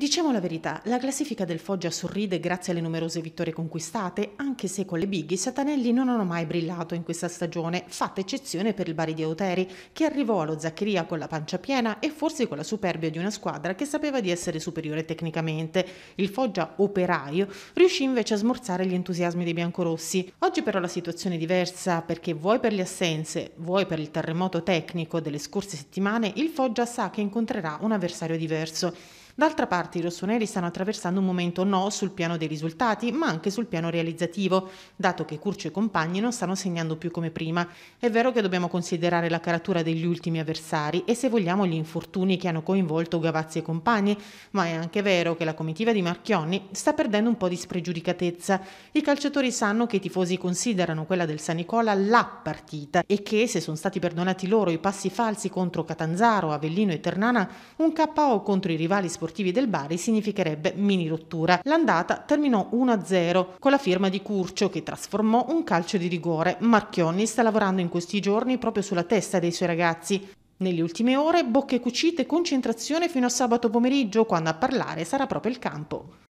Diciamo la verità, la classifica del Foggia sorride grazie alle numerose vittorie conquistate, anche se con le big i satanelli non hanno mai brillato in questa stagione, fatta eccezione per il Bari di Euteri, che arrivò allo Zaccheria con la pancia piena e forse con la superbia di una squadra che sapeva di essere superiore tecnicamente. Il Foggia operaio riuscì invece a smorzare gli entusiasmi dei biancorossi. Oggi però la situazione è diversa perché vuoi per le assenze, vuoi per il terremoto tecnico delle scorse settimane, il Foggia sa che incontrerà un avversario diverso. D'altra parte i rossoneri stanno attraversando un momento no sul piano dei risultati, ma anche sul piano realizzativo, dato che Curcio e compagni non stanno segnando più come prima. È vero che dobbiamo considerare la caratura degli ultimi avversari e se vogliamo gli infortuni che hanno coinvolto Gavazzi e compagni, ma è anche vero che la comitiva di Marchionni sta perdendo un po' di spregiudicatezza. I calciatori sanno che i tifosi considerano quella del San Nicola la partita e che se sono stati perdonati loro i passi falsi contro Catanzaro, Avellino e Ternana, un KO contro i rivali sportivi sportivi del Bari significherebbe mini rottura. L'andata terminò 1-0 con la firma di Curcio che trasformò un calcio di rigore. Marchionni sta lavorando in questi giorni proprio sulla testa dei suoi ragazzi. Nelle ultime ore bocche cucite e concentrazione fino a sabato pomeriggio quando a parlare sarà proprio il campo.